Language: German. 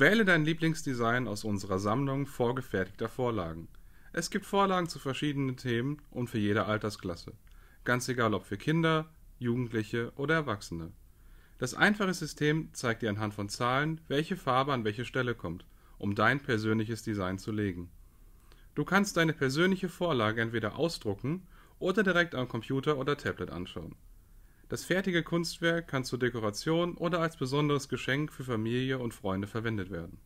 Wähle dein Lieblingsdesign aus unserer Sammlung vorgefertigter Vorlagen. Es gibt Vorlagen zu verschiedenen Themen und für jede Altersklasse. Ganz egal ob für Kinder, Jugendliche oder Erwachsene. Das einfache System zeigt dir anhand von Zahlen, welche Farbe an welche Stelle kommt, um dein persönliches Design zu legen. Du kannst deine persönliche Vorlage entweder ausdrucken oder direkt am Computer oder Tablet anschauen. Das fertige Kunstwerk kann zur Dekoration oder als besonderes Geschenk für Familie und Freunde verwendet werden